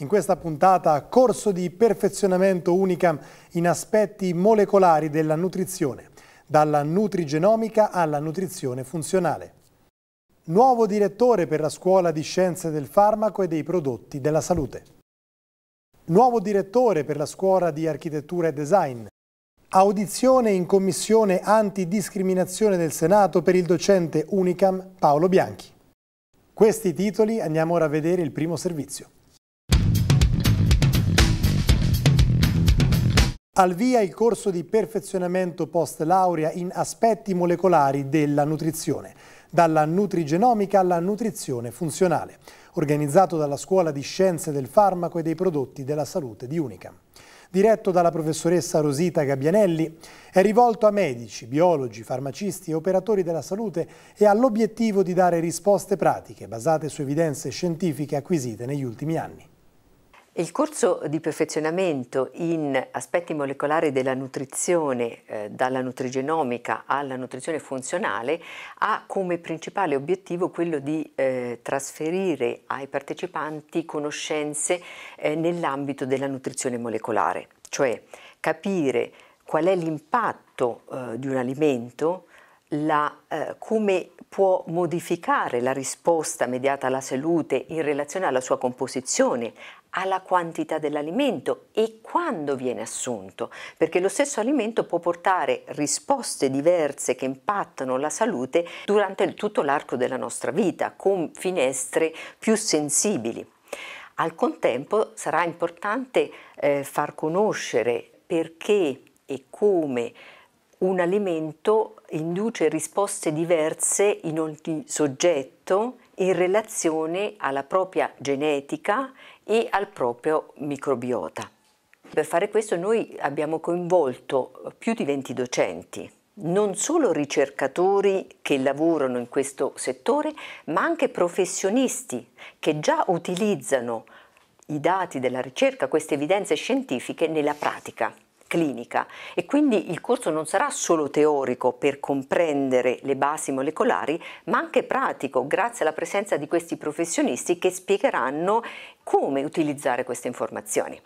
In questa puntata corso di perfezionamento Unicam in aspetti molecolari della nutrizione, dalla nutrigenomica alla nutrizione funzionale. Nuovo direttore per la Scuola di Scienze del Farmaco e dei Prodotti della Salute. Nuovo direttore per la Scuola di Architettura e Design. Audizione in Commissione Antidiscriminazione del Senato per il docente Unicam Paolo Bianchi. Questi titoli andiamo ora a vedere il primo servizio. Al via il corso di perfezionamento post laurea in aspetti molecolari della nutrizione, dalla nutrigenomica alla nutrizione funzionale, organizzato dalla Scuola di Scienze del Farmaco e dei Prodotti della Salute di Unica. Diretto dalla professoressa Rosita Gabbianelli, è rivolto a medici, biologi, farmacisti e operatori della salute e ha l'obiettivo di dare risposte pratiche basate su evidenze scientifiche acquisite negli ultimi anni. Il corso di perfezionamento in aspetti molecolari della nutrizione, eh, dalla nutrigenomica alla nutrizione funzionale, ha come principale obiettivo quello di eh, trasferire ai partecipanti conoscenze eh, nell'ambito della nutrizione molecolare, cioè capire qual è l'impatto eh, di un alimento, la, eh, come può modificare la risposta mediata alla salute in relazione alla sua composizione, alla quantità dell'alimento e quando viene assunto, perché lo stesso alimento può portare risposte diverse che impattano la salute durante tutto l'arco della nostra vita, con finestre più sensibili. Al contempo sarà importante eh, far conoscere perché e come un alimento induce risposte diverse in ogni soggetto in relazione alla propria genetica e al proprio microbiota. Per fare questo noi abbiamo coinvolto più di 20 docenti, non solo ricercatori che lavorano in questo settore, ma anche professionisti che già utilizzano i dati della ricerca, queste evidenze scientifiche nella pratica clinica e quindi il corso non sarà solo teorico per comprendere le basi molecolari, ma anche pratico grazie alla presenza di questi professionisti che spiegheranno come utilizzare queste informazioni.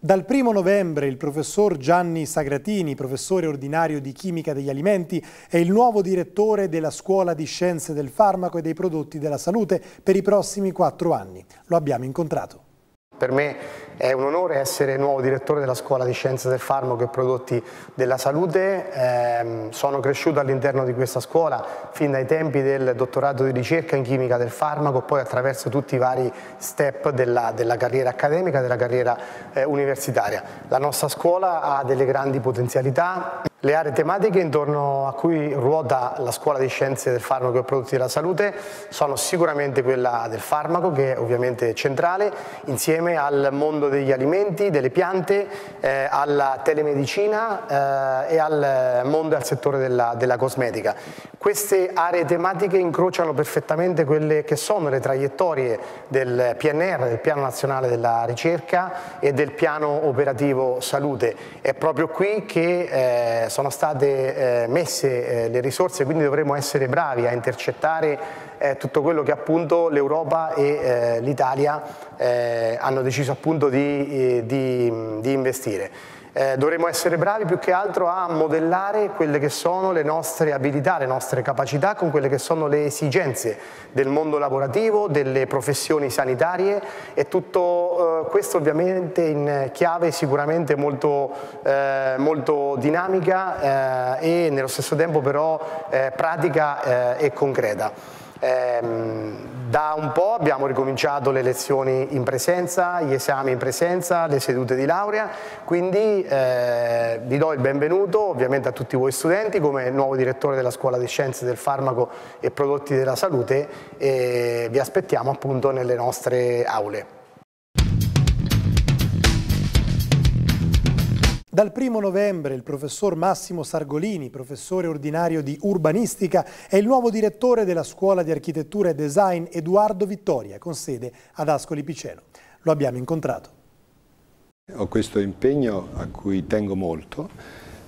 Dal 1 novembre il professor Gianni Sagratini, professore ordinario di chimica degli alimenti, è il nuovo direttore della Scuola di Scienze del Farmaco e dei Prodotti della Salute per i prossimi quattro anni. Lo abbiamo incontrato. Per me è un onore essere nuovo direttore della Scuola di Scienze del Farmaco e Prodotti della Salute. Ehm, sono cresciuto all'interno di questa scuola fin dai tempi del dottorato di ricerca in chimica del farmaco, poi attraverso tutti i vari step della, della carriera accademica, della carriera eh, universitaria. La nostra scuola ha delle grandi potenzialità, le aree tematiche intorno a cui ruota la Scuola di Scienze del Farmaco e Prodotti della Salute sono sicuramente quella del farmaco, che è ovviamente centrale, insieme al mondo degli alimenti, delle piante, eh, alla telemedicina eh, e al mondo e al settore della, della cosmetica. Queste aree tematiche incrociano perfettamente quelle che sono le traiettorie del PNR, del Piano Nazionale della Ricerca e del Piano Operativo Salute. È proprio qui che... Eh, sono state eh, messe eh, le risorse, quindi dovremo essere bravi a intercettare eh, tutto quello che appunto l'Europa e eh, l'Italia eh, hanno deciso appunto di, di, di investire eh, dovremo essere bravi più che altro a modellare quelle che sono le nostre abilità, le nostre capacità con quelle che sono le esigenze del mondo lavorativo, delle professioni sanitarie e tutto eh, questo ovviamente in chiave sicuramente molto, eh, molto dinamica eh, e nello stesso tempo però eh, pratica eh, e concreta. Ehm, da un po' abbiamo ricominciato le lezioni in presenza, gli esami in presenza, le sedute di laurea, quindi eh, vi do il benvenuto ovviamente a tutti voi studenti come nuovo direttore della Scuola di Scienze del Farmaco e Prodotti della Salute e vi aspettiamo appunto nelle nostre aule. Dal 1 novembre il professor Massimo Sargolini, professore ordinario di urbanistica, è il nuovo direttore della Scuola di Architettura e Design Edoardo Vittoria, con sede ad Ascoli Piceno. Lo abbiamo incontrato. Ho questo impegno a cui tengo molto,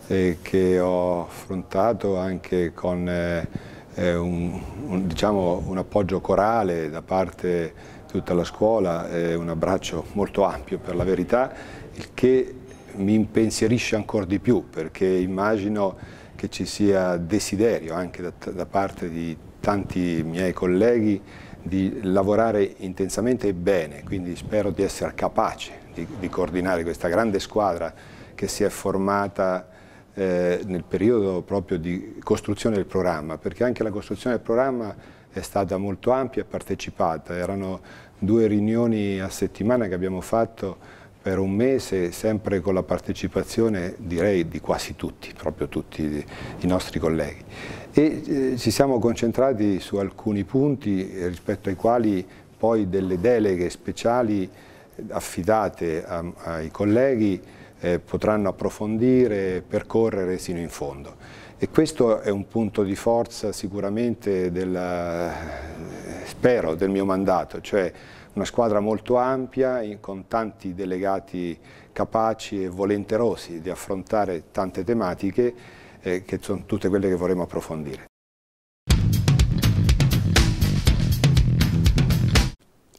e che ho affrontato anche con eh, eh un, un, diciamo, un appoggio corale da parte di tutta la scuola, eh, un abbraccio molto ampio per la verità, il che mi impensierisce ancora di più perché immagino che ci sia desiderio anche da, da parte di tanti miei colleghi di lavorare intensamente e bene, quindi spero di essere capace di, di coordinare questa grande squadra che si è formata eh, nel periodo proprio di costruzione del programma, perché anche la costruzione del programma è stata molto ampia e partecipata, erano due riunioni a settimana che abbiamo fatto per un mese, sempre con la partecipazione direi di quasi tutti, proprio tutti i nostri colleghi. E eh, ci siamo concentrati su alcuni punti rispetto ai quali poi delle deleghe speciali eh, affidate a, ai colleghi eh, potranno approfondire, percorrere sino in fondo. E questo è un punto di forza sicuramente, della, eh, spero, del mio mandato, cioè una squadra molto ampia con tanti delegati capaci e volenterosi di affrontare tante tematiche eh, che sono tutte quelle che vorremmo approfondire.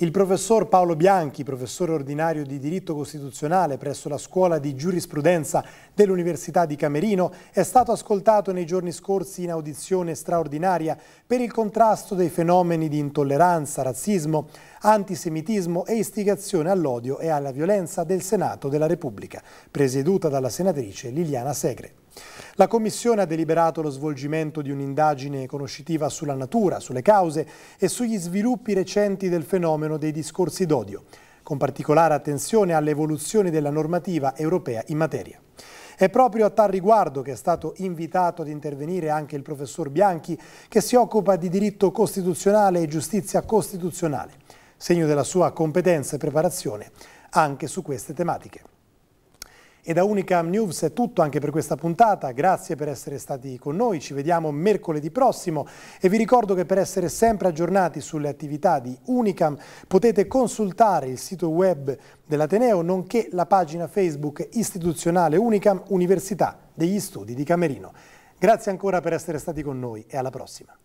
Il professor Paolo Bianchi, professore ordinario di diritto costituzionale presso la Scuola di Giurisprudenza dell'Università di Camerino, è stato ascoltato nei giorni scorsi in audizione straordinaria per il contrasto dei fenomeni di intolleranza, razzismo, antisemitismo e istigazione all'odio e alla violenza del Senato della Repubblica, presieduta dalla senatrice Liliana Segre. La Commissione ha deliberato lo svolgimento di un'indagine conoscitiva sulla natura, sulle cause e sugli sviluppi recenti del fenomeno dei discorsi d'odio, con particolare attenzione alle evoluzioni della normativa europea in materia. È proprio a tal riguardo che è stato invitato ad intervenire anche il professor Bianchi, che si occupa di diritto costituzionale e giustizia costituzionale, segno della sua competenza e preparazione anche su queste tematiche. E da Unicam News è tutto anche per questa puntata, grazie per essere stati con noi, ci vediamo mercoledì prossimo e vi ricordo che per essere sempre aggiornati sulle attività di Unicam potete consultare il sito web dell'Ateneo nonché la pagina Facebook istituzionale Unicam Università degli Studi di Camerino. Grazie ancora per essere stati con noi e alla prossima.